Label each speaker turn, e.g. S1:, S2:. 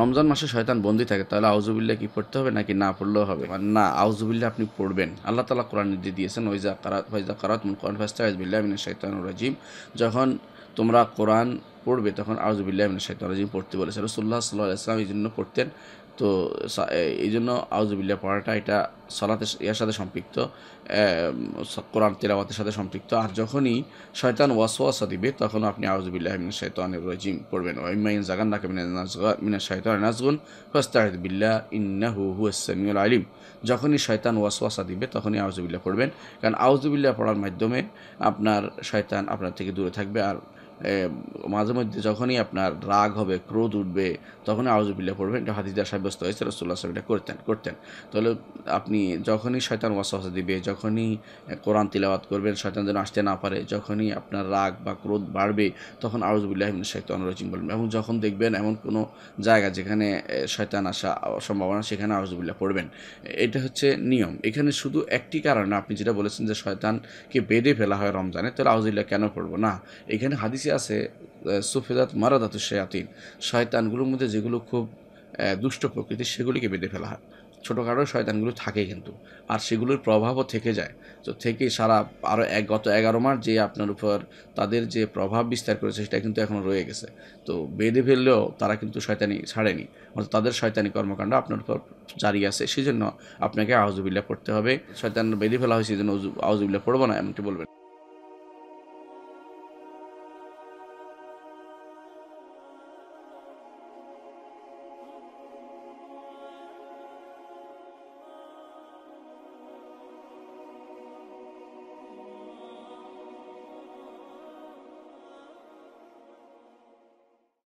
S1: রমজান মাসে শয়তান বন্দি থাকে তাহলে আউজুবিল্লা কি পড়তে হবে নাকি না পড়লেও হবে মানে না আউজুবিল্লা আপনি পড়বেন আল্লাহ তালা কোরআন নির্দেশ দিয়েছেন ওইজা কারাত ওইজা কারাত মুন কোরআন ফাস্তা আজবিল্লাহ মিনা শৈতান রাজিম যখন তোমরা কোরআন পড়বে তখন আউজবিল্লাহ শাহিদ রাজিম পড়তে বলেছে রসুল্লাহ সাল্লাহ ইসলাম এই জন্য পড়তেন তো এই জন্য আউজবিল্লাহ পড়াটা এটা সলাতে ইয়ার সাথে সম্পৃক্ত কোরআন তেলাওয়াতের সাথে সম্পৃক্ত আর যখনই শয়তান ওয়াসওয়াসা দিবে তখন আপনি আউজবিল্লাহ মিনা শৈতান রাজিম পড়বেন ইমাইন জাগান্নাকে মিনা শৈতান নাজগুন ইন্না বিল্লাহ হু সামিউল আলিম যখনই শয়তান ওয়াসওয়াসা দিবে তখনই আউজবিল্লাহ পড়বেন কারণ আউজবিল্লাহ পড়ার মাধ্যমে আপনার শয়তান আপনার থেকে দূরে থাকবে আর মাঝে মধ্যে যখনই আপনার রাগ হবে ক্রোধ উঠবে তখনই আউজবিল্লা পড়বেন এটা হাদিদা সাব্যস্ত হয়েছে রসুল্লাহ সাহেব এটা করতেন করতেন তাহলে আপনি যখনই শয়তান ওয়াসা দিবে যখনই কোরআন তিলাওয়াত করবেন শয়তান যেন আসতে না পারে যখনই আপনার রাগ বা ক্রোধ বাড়বে তখন আউজবিল্লাহ শৈতান অনুরোচিং বলবেন এবং যখন দেখবেন এমন কোনো জায়গা যেখানে শয়তান আসা সম্ভাবনা সেখানে আউজবিল্লাহ পড়বেন এটা হচ্ছে নিয়ম এখানে শুধু একটি কারণে আপনি যেটা বলেছেন যে শয়তানকে বেঁধে ফেলা হয় রমজানে তাহলে আউজবিল্লাহ কেন পড়বো না এখানে হাদিসে আছে সুফেদাত মারাদাত শয়াতিন শয়তানগুলোর মধ্যে যেগুলো খুব দুষ্ট প্রকৃতি সেগুলিকে বেঁধে ফেলা হয় ছোটোখাটো শয়তানগুলো থাকে কিন্তু আর সেগুলোর প্রভাবও থেকে যায় তো থেকে সারা আরও এক গত এগারো মাস যে আপনার উপর তাদের যে প্রভাব বিস্তার করেছে সেটা কিন্তু এখন রয়ে গেছে তো বেঁধে ফেললেও তারা কিন্তু শয়তানি ছাড়েনি অর্থাৎ তাদের শয়তানি কর্মকাণ্ড আপনার উপর জারি আছে সেই জন্য আপনাকে আহজুবিল্লা পড়তে হবে শয়তান বেঁধে ফেলা হয় সেই জন্য আহজুবিল্লা পড়বো না এমনটি বলবেন